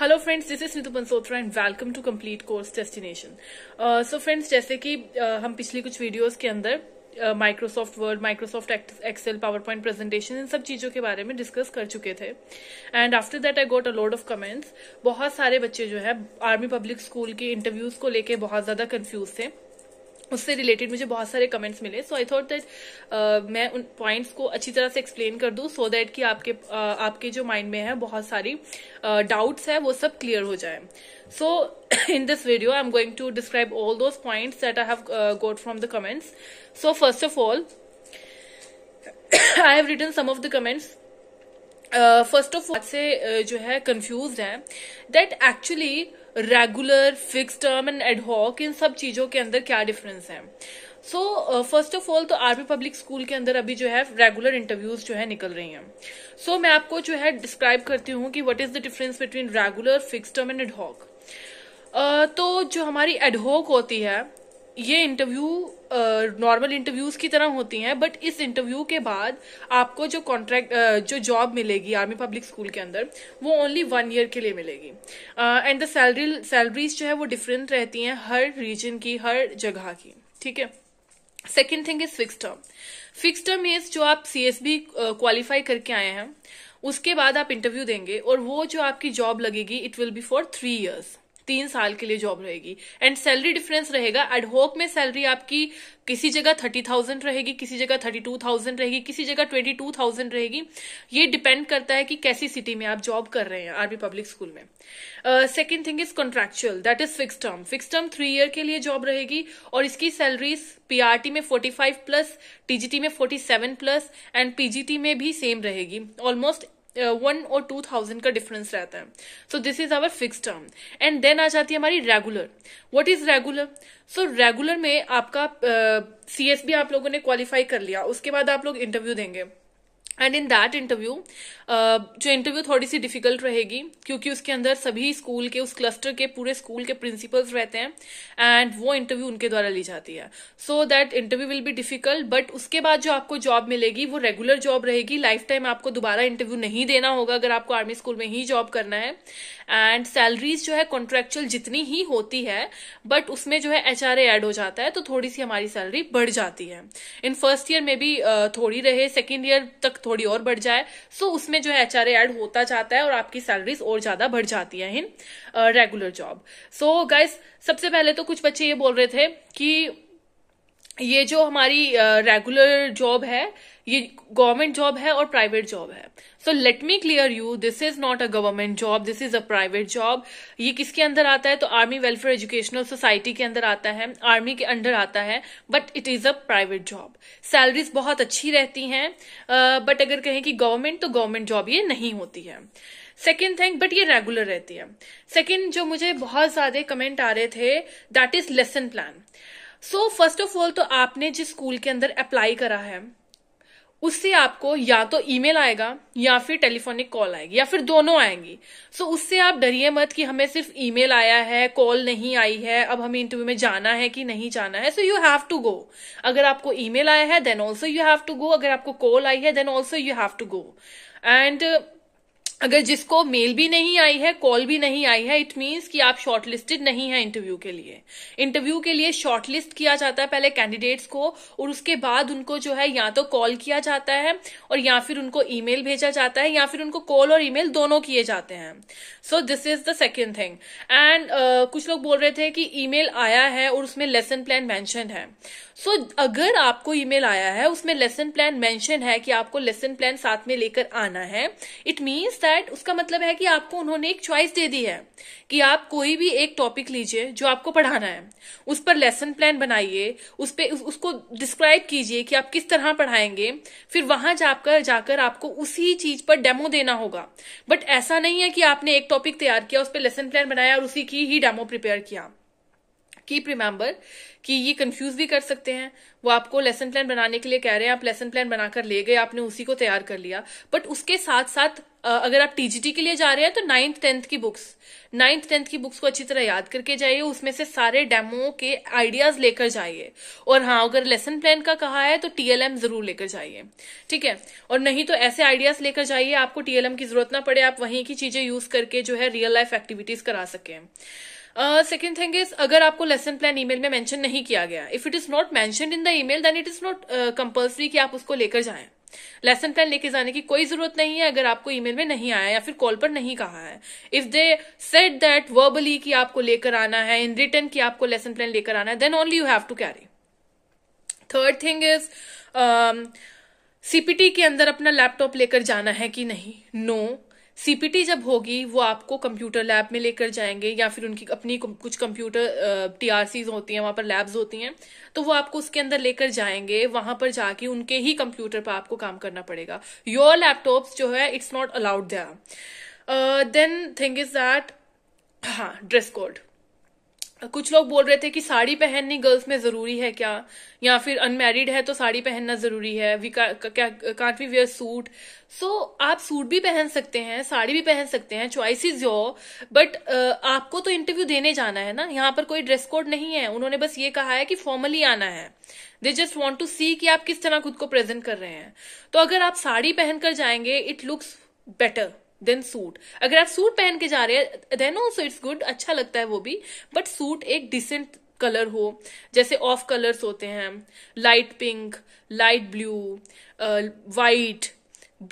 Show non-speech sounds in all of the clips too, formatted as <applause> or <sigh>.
Hello friends this is Nitu Bansotra and welcome to complete course destination so friends जैसे कि uh, हम पिछली कुछ वीडियोस के अंदर Microsoft Word Microsoft Excel PowerPoint presentation इन सब चीजों के बारे में डिस्कस कर चुके थे and after that I got a load of comments बहुत सारे बच्चे जो है आर्मी पब्लिक स्कूल के इंटरव्यूज को लेकर बहुत ज्यादा कन्फ्यूज थे उससे रिलेटेड मुझे बहुत सारे कमेंट्स मिले सो आई थॉट दैट मैं उन पॉइंट्स को अच्छी तरह से एक्सप्लेन कर दूं सो so दैट कि आपके uh, आपके जो माइंड में है बहुत सारी डाउट्स uh, है वो सब क्लियर हो जाए so in this video I am going to describe all those points that I have got from the comments so first of all I have written some of the comments first of all से uh, जो है confuse है that actually regular fix term and ad hoc इन सब चीजों के अंदर क्या डिफरेंस है सो फर्स्ट ऑफ ऑल तो आरबी पब्लिक स्कूल के अंदर अभी जो है रेगुलर इंटरव्यूज जो है निकल रही हैं सो so, मैं आपको जो है डिस्क्राइब करती हूँ कि what is the difference between regular fix term and ad hoc तो जो हमारी एडहॉक होती है ये इंटरव्यू नॉर्मल इंटरव्यूज की तरह होती हैं बट इस इंटरव्यू के बाद आपको जो कॉन्ट्रैक्ट जो जॉब मिलेगी आर्मी पब्लिक स्कूल के अंदर वो ओनली वन ईयर के लिए मिलेगी एंड द सैलरी सैलरीज जो है वो डिफरेंट रहती हैं हर रीजन की हर जगह की ठीक है second thing is fix term fix term is जो आप सी एस बी क्वालिफाई करके आए हैं उसके बाद आप इंटरव्यू देंगे और वो जो आपकी जॉब लगेगी it will be for three years तीन साल के लिए जॉब रहेगी एंड सैलरी डिफरेंस रहेगा एडहोक में सैलरी आपकी किसी जगह थर्टी थाउजेंड रहेगी किसी जगह थर्टी टू थाउजेंड रहेगी किसी जगह ट्वेंटी टू थाउजेंड रहेगी ये डिपेंड करता है कि कैसी सिटी में आप जॉब कर रहे हैं आरबी पब्लिक स्कूल में second thing is contractual that is fix term fix term three year के लिए जॉब रहेगी और इसकी सैलरीज पीआरटी में फोर्टी फाइव प्लस टीजीटी में forty seven plus and PGT में भी सेम रहेगी ऑलमोस्ट वन और टू थाउजेंड का डिफरेंस रहता है so this is our fix term and then आ जाती है हमारी regular what is regular so regular में आपका सी uh, आप लोगों ने क्वालिफाई कर लिया उसके बाद आप लोग इंटरव्यू देंगे एंड इन दैट इंटरव्यू जो इंटरव्यू थोड़ी सी डिफिकल्ट रहेगी क्योंकि उसके अंदर सभी स्कूल के उस क्लस्टर के पूरे स्कूल के प्रिंसिपल्स रहते हैं एंड वो इंटरव्यू उनके द्वारा ली जाती है so that interview will be difficult but उसके बाद जो आपको जॉब मिलेगी वो रेगुलर जॉब रहेगी लाइफ टाइम आपको दोबारा इंटरव्यू नहीं देना होगा अगर आपको आर्मी स्कूल में ही जॉब करना है एंड सैलरीज जो है कॉन्ट्रेक्चुअल जितनी ही होती है बट उसमें जो है एच आर एड हो जाता है तो थोड़ी सी हमारी सैलरी बढ़ जाती है इन फर्स्ट ईयर में भी uh, थोड़ी रहे सेकेंड ईयर तक थोड़ी और बढ़ जाए सो so उसमें जो है एच ऐड होता जाता है और आपकी सैलरीज और ज्यादा बढ़ जाती है in regular job so guys सबसे पहले तो कुछ बच्चे ये बोल रहे थे कि ये जो हमारी रेगुलर uh, जॉब है ये गवर्नमेंट जॉब है और प्राइवेट जॉब है so let me clear you this is not a government job this is a private job ये किसके अंदर आता है तो आर्मी वेलफेयर एजुकेशनल सोसाइटी के अंदर आता है आर्मी के अंडर आता है but it is a private job salaries बहुत अच्छी रहती हैं बट uh, अगर कहें कि गवर्नमेंट तो गवर्नमेंट जॉब ये नहीं होती है सेकेंड थिंग बट ये रेगुलर रहती है सेकेंड जो मुझे बहुत ज्यादा कमेंट आ रहे थे that is lesson plan so first of all तो आपने जिस स्कूल के अंदर अप्लाई करा है उससे आपको या तो ईमेल आएगा या फिर टेलीफोनिक कॉल आएगी या फिर दोनों आएंगी सो so, उससे आप डरिए मत कि हमें सिर्फ ईमेल आया है कॉल नहीं आई है अब हमें इंटरव्यू में जाना है कि नहीं जाना है so you have to go अगर आपको ईमेल आया है then also you have to go अगर आपको कॉल आई है then also you have to go and अगर जिसको मेल भी नहीं आई है कॉल भी नहीं आई है इट मीन्स कि आप शॉर्टलिस्टेड नहीं है इंटरव्यू के लिए इंटरव्यू के लिए शॉर्टलिस्ट किया जाता है पहले कैंडिडेट्स को और उसके बाद उनको जो है या तो कॉल किया जाता है और या फिर उनको ईमेल भेजा जाता है या फिर उनको कॉल और ईमेल दोनों किए जाते हैं so this is the second thing and कुछ लोग बोल रहे थे कि ईमेल आया है और उसमें लेसन प्लान मैंशन है सो so, अगर आपको ईमेल आया है उसमें लेसन प्लान मैंशन है कि आपको लेसन प्लान साथ में लेकर आना है इट मीन्स दैट उसका मतलब है कि आपको उन्होंने एक चॉइस दे दी है कि आप कोई भी एक टॉपिक लीजिए जो आपको पढ़ाना है उस पर लेसन प्लान बनाइए उस पर उस, उसको डिस्क्राइब कीजिए कि आप किस तरह पढ़ाएंगे फिर वहां जाकर जाकर आपको उसी चीज पर डेमो देना होगा बट ऐसा नहीं है कि आपने एक टॉपिक तैयार किया उस पर लेसन प्लान बनाया और उसी की ही डेमो प्रिपेयर किया कीप रिमेम्बर कि ये कंफ्यूज भी कर सकते हैं वो आपको लेसन प्लान बनाने के लिए कह रहे हैं आप लेसन प्लान बनाकर ले गए आपने उसी को तैयार कर लिया बट उसके साथ साथ अगर आप टीजीटी के लिए जा रहे हैं तो नाइन्थ टेंथ की बुक्स नाइन्थ टेंथ की बुक्स को अच्छी तरह याद करके जाइए उसमें से सारे डेमो के आइडियाज लेकर जाइए और हाँ अगर लेसन प्लान का कहा है तो टीएलएम जरूर लेकर जाइए ठीक है और नहीं तो ऐसे आइडियाज लेकर जाइए आपको टीएलएम की जरूरत ना पड़े आप वहीं की चीजें यूज करके जो है रियल लाइफ एक्टिविटीज करा सकें सेकेंड थिंग इज अगर आपको लेसन प्लान ईमेल में मेंशन नहीं किया गया if it is not mention in the email then it is not compulsory कि आप उसको लेकर जाए लेसन प्लान लेके जाने की कोई जरूरत नहीं है अगर आपको ईमेल में नहीं आया या फिर कॉल पर नहीं कहा है if they said that verbally कि आपको लेकर आना है इन रिटर्न कि आपको लेसन प्लान लेकर आना है then only you have to carry third thing is CPT के अंदर अपना लैपटॉप लेकर जाना है कि नहीं नो no. सीपीटी जब होगी वो आपको कंप्यूटर लैब में लेकर जाएंगे या फिर उनकी अपनी कुछ कंप्यूटर टीआरसीज होती हैं वहां पर लैब्स होती हैं तो वो आपको उसके अंदर लेकर जाएंगे वहां पर जाके उनके ही कंप्यूटर पर आपको काम करना पड़ेगा योर लैपटॉप जो है it's not allowed there then thing is that हाँ ड्रेस कोड कुछ लोग बोल रहे थे कि साड़ी पहननी गर्ल्स में जरूरी है क्या या फिर अनमेरिड है तो साड़ी पहनना जरूरी है we can't we wear suit so आप सूट भी पहन सकते हैं साड़ी भी पहन सकते हैं चॉइस इज योर बट आपको तो इंटरव्यू देने जाना है ना यहाँ पर कोई ड्रेस कोड नहीं है उन्होंने बस ये कहा है कि फॉर्मली आना है they just want to see कि आप किस तरह खुद को प्रेजेंट कर रहे हैं तो अगर आप साड़ी पहनकर जाएंगे it looks better than suit अगर आप सूट पहन के जा रहे हैं देन ऑल्सो इट्स गुड अच्छा लगता है वो भी बट सूट एक डिसेंट कलर हो जैसे ऑफ कलर्स होते हैं light pink light blue white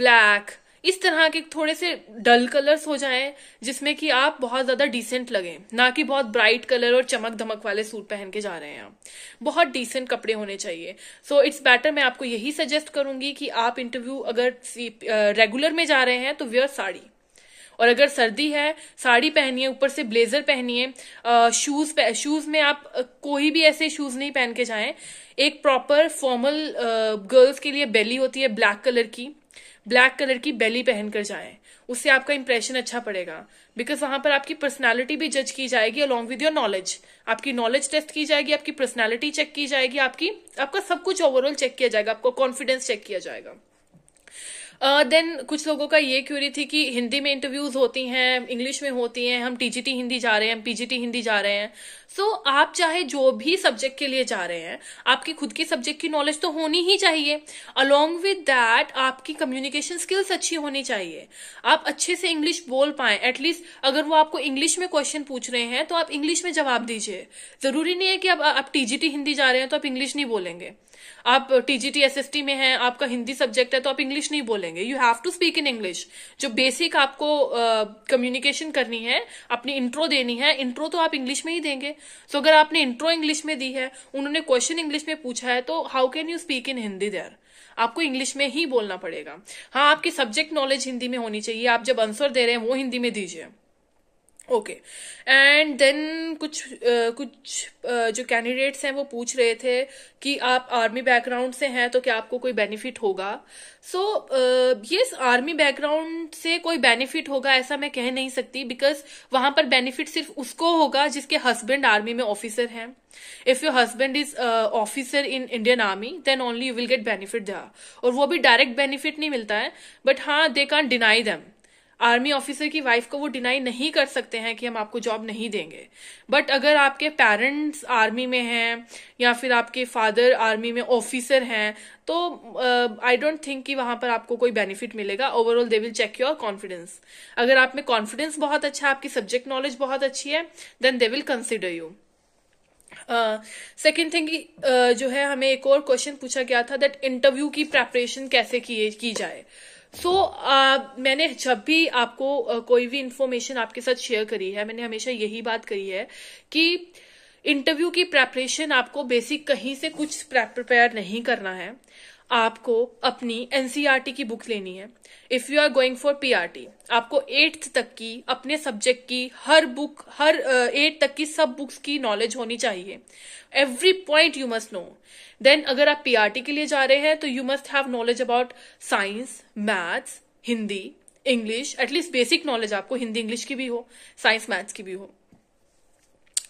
black इस तरह के थोड़े से डल कलर्स हो जाएं जिसमें कि आप बहुत ज्यादा डिसेंट लगे ना कि बहुत ब्राइट कलर और चमक धमक वाले सूट पहन के जा रहे हैं आप बहुत डिसेंट कपड़े होने चाहिए सो इट्स बेटर मैं आपको यही सजेस्ट करूंगी कि आप इंटरव्यू अगर रेगुलर में जा रहे हैं तो वेयर साड़ी और अगर सर्दी है साड़ी पहनिए ऊपर से ब्लेजर पहनिए शूज शूज में आप कोई भी ऐसे शूज नहीं पहन के जाएं एक प्रॉपर फॉर्मल गर्ल्स के लिए बेली होती है ब्लैक कलर की ब्लैक कलर की बेली पहनकर जाएं उससे आपका इंप्रेशन अच्छा पड़ेगा बिकॉज वहां पर आपकी पर्सनैलिटी भी जज की जाएगी अलॉन्ग विद योर नॉलेज आपकी नॉलेज टेस्ट की जाएगी आपकी पर्सनैलिटी चेक की जाएगी आपकी आपका सब कुछ ओवरऑल चेक किया जाएगा आपको कॉन्फिडेंस चेक किया जाएगा देन uh, कुछ लोगों का ये क्यूरी थी कि हिंदी में इंटरव्यूज होती हैं इंग्लिश में होती हैं हम टीजीटी हिंदी जा रहे हैं हम पीजीटी हिंदी जा रहे हैं सो so, आप चाहे जो भी सब्जेक्ट के लिए जा रहे हैं आपकी खुद के सब्जेक्ट की नॉलेज तो होनी ही चाहिए अलॉन्ग विद दैट आपकी कम्युनिकेशन स्किल्स अच्छी होनी चाहिए आप अच्छे से इंग्लिश बोल पाए एटलीस्ट अगर वो आपको इंग्लिश में क्वेश्चन पूछ रहे हैं तो आप इंग्लिश में जवाब दीजिए जरूरी नहीं है कि अब आप टीजीटी हिंदी जा रहे हैं तो आप इंग्लिश नहीं बोलेंगे आप टीजीटी एसएसटी में हैं आपका हिंदी सब्जेक्ट है तो आप इंग्लिश नहीं बोलेंगे you have to speak in English जो बेसिक आपको कम्युनिकेशन uh, करनी है अपनी इंट्रो देनी है इंट्रो तो आप इंग्लिश में ही देंगे सो so, अगर आपने इंट्रो इंग्लिश में दी है उन्होंने क्वेश्चन इंग्लिश में पूछा है तो how can you speak in Hindi there आपको इंग्लिश में ही बोलना पड़ेगा हाँ आपकी सब्जेक्ट नॉलेज हिंदी में होनी चाहिए आप जब आंसर दे रहे हैं वो हिंदी में दीजिए ओके एंड देन कुछ uh, कुछ uh, जो कैंडिडेट्स हैं वो पूछ रहे थे कि आप आर्मी बैकग्राउंड से हैं तो क्या आपको कोई बेनिफिट होगा सो ये आर्मी बैकग्राउंड से कोई बेनिफिट होगा ऐसा मैं कह नहीं सकती बिकॉज वहां पर बेनिफिट सिर्फ उसको होगा जिसके हस्बैंड आर्मी में ऑफिसर हैं if your husband is officer in Indian army then only you will get benefit there और वो भी डायरेक्ट बेनिफिट नहीं मिलता है बट हाँ they can deny them army officer की वाइफ को वो डिनाई नहीं कर सकते हैं कि हम आपको जॉब नहीं देंगे बट अगर आपके पेरेंट्स आर्मी में हैं या फिर आपके फादर आर्मी में ऑफिसर हैं तो आई डोंट थिंक कि वहां पर आपको कोई बेनिफिट मिलेगा overall they will check your confidence अगर आप में कॉन्फिडेंस बहुत अच्छा आपकी सब्जेक्ट नॉलेज बहुत अच्छी है then they will consider you second uh, thing uh, जो है हमें एक और क्वेश्चन पूछा गया था दैट इंटरव्यू की प्रेपरेशन कैसे की, की जाए सो so, uh, मैंने जब भी आपको uh, कोई भी इंफॉर्मेशन आपके साथ शेयर करी है मैंने हमेशा यही बात करी है कि इंटरव्यू की प्रेपरेशन आपको बेसिक कहीं से कुछ प्रिपेयर नहीं करना है आपको अपनी एनसीईआरटी e की बुक लेनी है if you are going for PRT आपको एट्थ तक की अपने सब्जेक्ट की हर बुक हर एट तक की सब बुक्स की नॉलेज होनी चाहिए every point you must know then अगर आप पीआरटी e के लिए जा रहे हैं तो you must have knowledge about science maths Hindi English at least basic knowledge आपको हिंदी इंग्लिश की भी हो साइंस मैथ्स की भी हो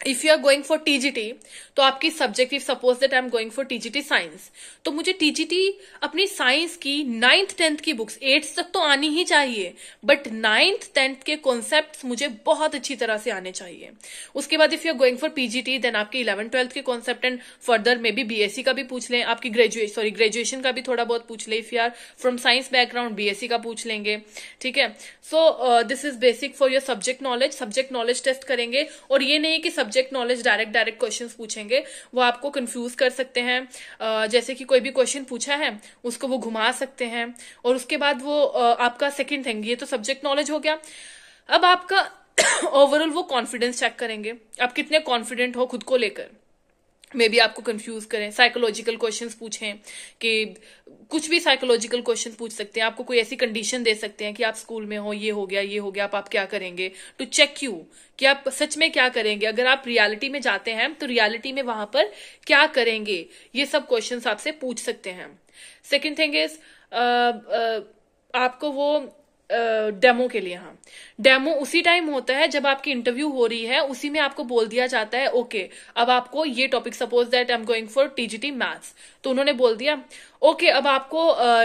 if you are going for TGT तो आपकी subject if suppose that I am going for TGT science तो मुझे टीजीटी अपनी साइंस की नाइन्थ टेंथ की बुक्स एट्थ तक तो आनी ही चाहिए बट नाइन्थ टेंथ के कॉन्सेप्ट मुझे बहुत अच्छी तरह से आने चाहिए उसके बाद if you are going for PGT then आपके इलेवन ट्वेल्थ के concept and further maybe BSc का भी पूछ लें आपकी ग्रेजुएशन सॉरी ग्रेजुएशन का भी थोड़ा बहुत पूछ लें if you are from science background BSc का पूछ लेंगे ठीक है so this is basic for your subject knowledge subject knowledge test करेंगे और ये नहीं कि subject knowledge direct direct question पूछेंगे वो आपको कंफ्यूज कर सकते हैं जैसे कि कोई भी क्वेश्चन पूछा है उसको वो घुमा सकते हैं और उसके बाद वो आपका सेकेंड थिंग ये तो सब्जेक्ट नॉलेज हो गया अब आपका ओवरऑल <coughs> वो कॉन्फिडेंस चेक करेंगे आप कितने कॉन्फिडेंट हो खुद को लेकर मे भी आपको कंफ्यूज करें साइकोलॉजिकल क्वेश्चंस पूछें कि कुछ भी साइकोलॉजिकल क्वेश्चन पूछ सकते हैं आपको कोई ऐसी कंडीशन दे सकते हैं कि आप स्कूल में हो ये हो गया ये हो गया आप आप क्या करेंगे टू चेक यू कि आप सच में क्या करेंगे अगर आप रियलिटी में जाते हैं तो रियलिटी में वहां पर क्या करेंगे ये सब क्वेश्चन आपसे पूछ सकते हैं सेकेंड थिंग इज आपको वो डेमो uh, के लिए हाँ डेमो उसी टाइम होता है जब आपकी इंटरव्यू हो रही है उसी में आपको बोल दिया जाता है ओके okay, अब आपको ये topic suppose that I am going for TGT maths तो उन्होंने बोल दिया ओके okay, अब आपको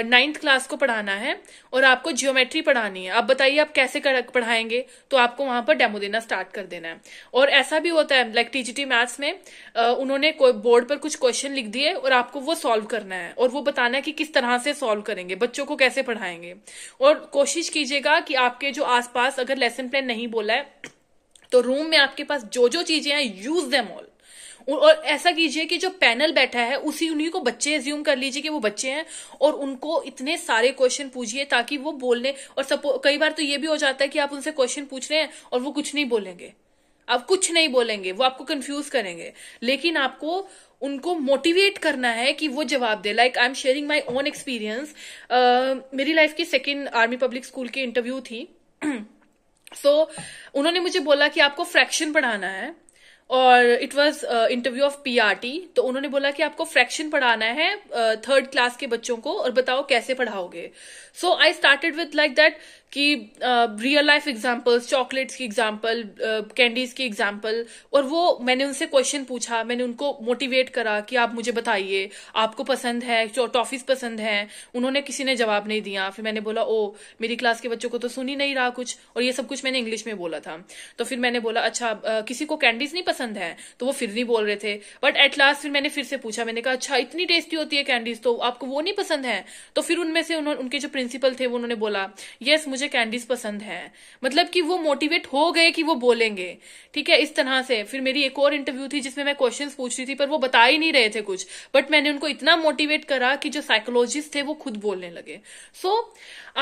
नाइन्थ uh, क्लास को पढ़ाना है और आपको जियोमेट्री पढ़ानी है अब बताइए आप कैसे कर, पढ़ाएंगे तो आपको वहां पर डेमो देना स्टार्ट कर देना है और ऐसा भी होता है लाइक टीजीटी मैथ्स में uh, उन्होंने बोर्ड पर कुछ क्वेश्चन लिख दिए और आपको वो सॉल्व करना है और वो बताना है कि किस तरह से सॉल्व करेंगे बच्चों को कैसे पढ़ाएंगे और कोशिश कीजिएगा कि आपके जो आसपास अगर लेसन प्लान नहीं बोला है तो रूम में आपके पास जो जो चीजें हैं यूज देम ऑल और ऐसा कीजिए कि जो पैनल बैठा है उसी उन्हीं को बच्चे एज्यूम कर लीजिए कि वो बच्चे हैं और उनको इतने सारे क्वेश्चन पूछिए ताकि वो बोलने और सपो कई बार तो ये भी हो जाता है कि आप उनसे क्वेश्चन पूछ रहे हैं और वो कुछ नहीं बोलेंगे आप कुछ नहीं बोलेंगे वो आपको कंफ्यूज करेंगे लेकिन आपको उनको मोटिवेट करना है कि वो जवाब दे like I am sharing my own experience मेरी लाइफ की सेकेंड आर्मी पब्लिक स्कूल की इंटरव्यू थी <clears throat> सो तो उन्होंने मुझे बोला कि आपको फ्रैक्शन पढ़ाना है और it was interview of P R T तो उन्होंने बोला कि आपको फ्रैक्शन पढ़ाना है थर्ड uh, क्लास के बच्चों को और बताओ कैसे पढ़ाओगे so I started with like that कि रियल लाइफ एग्जाम्पल्स चॉकलेट्स की एग्जाम्पल कैंडीज की एग्जाम्पल और वो मैंने उनसे क्वेश्चन पूछा मैंने उनको मोटिवेट करा कि आप मुझे बताइए आपको पसंद है टॉफीज पसंद है उन्होंने किसी ने जवाब नहीं दिया फिर मैंने बोला ओ मेरी क्लास के बच्चों को तो सुन ही नहीं रहा कुछ और ये सब कुछ मैंने इंग्लिश में बोला था तो फिर मैंने बोला अच्छा आ, किसी को कैंडीज नहीं पसंद है तो वो फिर नहीं बोल रहे थे बट एट लास्ट फिर मैंने फिर से पूछा मैंने कहा अच्छा इतनी टेस्टी होती है कैंडीज तो आपको वो नहीं पसंद है तो फिर उनमें से उनके जो प्रिंसिपल थे वो उन्होंने बोला यस मुझे मुझे कैंडीज पसंद है मतलब कि वो मोटिवेट हो गए कि वो बोलेंगे ठीक है इस तरह से फिर मेरी एक और इंटरव्यू थी जिसमें मैं क्वेश्चन पूछ रही थी पर वो बता ही नहीं रहे थे कुछ बट मैंने उनको इतना मोटिवेट करा कि जो साइकोलॉजिस्ट थे वो खुद बोलने लगे सो so,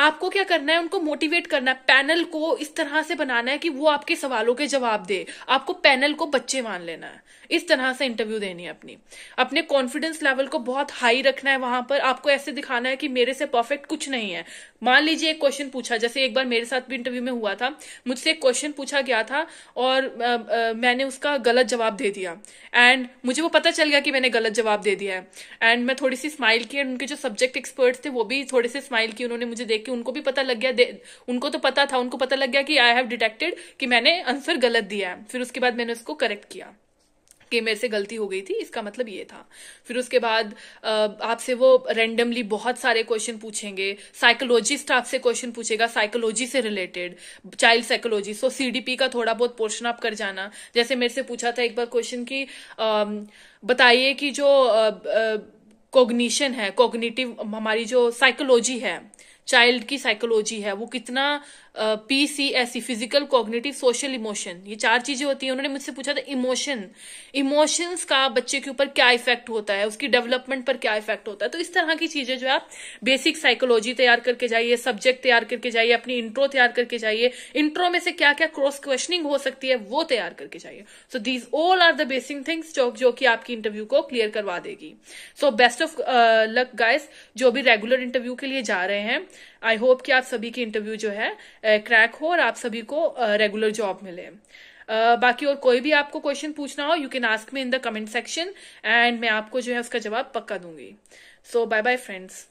आपको क्या करना है उनको मोटिवेट करना है पैनल को इस तरह से बनाना है कि वो आपके सवालों के जवाब दे आपको पैनल को बच्चे मान लेना है इस तरह से इंटरव्यू देनी है अपनी अपने कॉन्फिडेंस लेवल को बहुत हाई रखना है वहां पर आपको ऐसे दिखाना है कि मेरे से परफेक्ट कुछ नहीं है मान लीजिए एक क्वेश्चन पूछा जाए जैसे एक बार मेरे साथ भी इंटरव्यू में हुआ था मुझसे एक क्वेश्चन पूछा गया था और आ, आ, मैंने उसका गलत जवाब दे दिया एंड मुझे वो पता चल गया कि मैंने गलत जवाब दे दिया है एंड मैं थोड़ी सी स्माइल की एंड उनके जो सब्जेक्ट एक्सपर्ट्स थे वो भी थोड़े से स्माइल की उन्होंने मुझे देख के उनको भी पता लग गया उनको तो पता था उनको पता लग गया कि आई हैव डिटेक्टेड कि मैंने आंसर गलत दिया है फिर उसके बाद मैंने उसको करेक्ट किया कि मेरे से गलती हो गई थी इसका मतलब ये था फिर उसके बाद आपसे वो रेंडमली बहुत सारे क्वेश्चन पूछेंगे साइकोलॉजिस्ट आपसे क्वेश्चन पूछेगा साइकोलॉजी से related child psychology so CDP का थोड़ा बहुत पोर्शन आप कर जाना जैसे मेरे से पूछा था एक बार क्वेश्चन की बताइए कि जो कोग्निशन है कोग्निटिव हमारी जो साइकोलॉजी है चाइल्ड की साइकोलॉजी है वो कितना P C S physical cognitive social emotion ये चार चीजें होती हैं उन्होंने मुझसे पूछा था इमोशन इमोशंस का बच्चे के ऊपर क्या इफेक्ट होता है उसकी डेवलपमेंट पर क्या इफेक्ट होता है तो इस तरह की चीजें जो आप बेसिक साइकोलॉजी तैयार करके जाइए सब्जेक्ट तैयार करके जाइए अपनी इंट्रो तैयार करके जाइए इंट्रो में से क्या क्या क्रॉस क्वेश्चनिंग हो सकती है वो तैयार करके जाइए so these all are the basic things जो कि आपकी इंटरव्यू को क्लियर करवा देगी so best of luck guys जो भी रेगुलर इंटरव्यू के लिए जा रहे हैं आई होप कि आप सभी की इंटरव्यू जो है क्रैक हो और आप सभी को रेगुलर जॉब मिले Uh, बाकी और कोई भी आपको क्वेश्चन पूछना हो you can ask me in the comment section and मैं आपको जो है उसका जवाब पक्का दूंगी सो बाय बाय फ्रेंड्स